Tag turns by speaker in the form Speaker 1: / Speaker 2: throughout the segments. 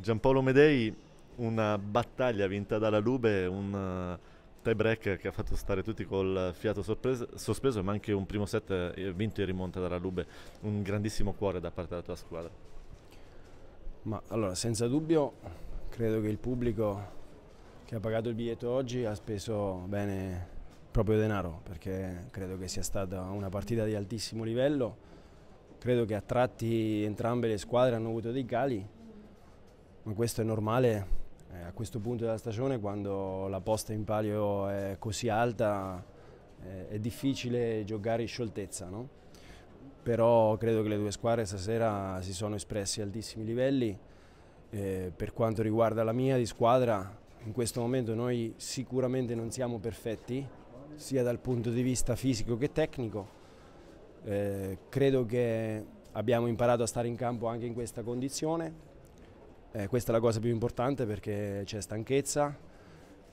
Speaker 1: Giampaolo Medei, una battaglia vinta dalla Lube, un eh, tie break che ha fatto stare tutti col fiato sorpresa, sospeso, ma anche un primo set eh, vinto in rimonta dalla Lube. Un grandissimo cuore da parte della tua squadra.
Speaker 2: Ma allora, senza dubbio, credo che il pubblico che ha pagato il biglietto oggi ha speso bene il proprio denaro, perché credo che sia stata una partita di altissimo livello. Credo che a tratti entrambe le squadre hanno avuto dei cali ma questo è normale eh, a questo punto della stagione quando la posta in palio è così alta eh, è difficile giocare in scioltezza, no? però credo che le due squadre stasera si sono espressi a altissimi livelli, eh, per quanto riguarda la mia di squadra in questo momento noi sicuramente non siamo perfetti sia dal punto di vista fisico che tecnico, eh, credo che abbiamo imparato a stare in campo anche in questa condizione, eh, questa è la cosa più importante perché c'è stanchezza,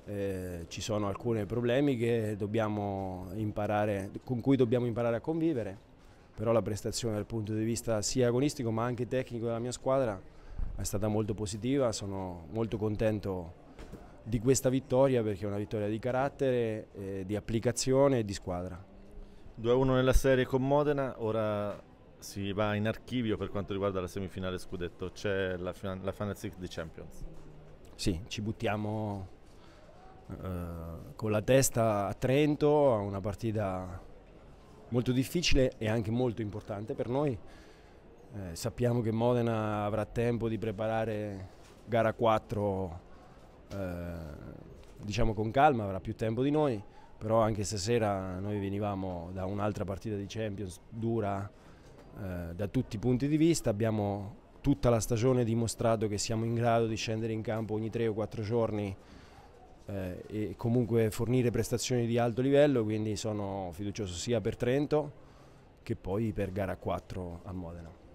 Speaker 2: eh, ci sono alcuni problemi imparare, con cui dobbiamo imparare a convivere, però la prestazione dal punto di vista sia agonistico ma anche tecnico della mia squadra è stata molto positiva, sono molto contento di questa vittoria perché è una vittoria di carattere, eh, di applicazione e di squadra. 2-1 nella serie con Modena,
Speaker 1: ora si va in archivio per quanto riguarda la semifinale scudetto, c'è la, fin- la Final Six
Speaker 2: di Champions. Sì, ci buttiamo uh, con la testa a Trento a una partita molto difficile e anche molto importante per noi. Eh, sappiamo che Modena avrà tempo di preparare gara 4 eh, diciamo con calma, avrà più tempo di noi, però anche stasera noi venivamo da un'altra partita di Champions dura eh, da tutti i punti di vista, abbiamo tutta la stagione dimostrato che siamo in grado di scendere in campo ogni 3 o 4 giorni eh, e comunque fornire prestazioni di alto livello, quindi sono fiducioso sia per Trento che poi per gara 4 a Modena.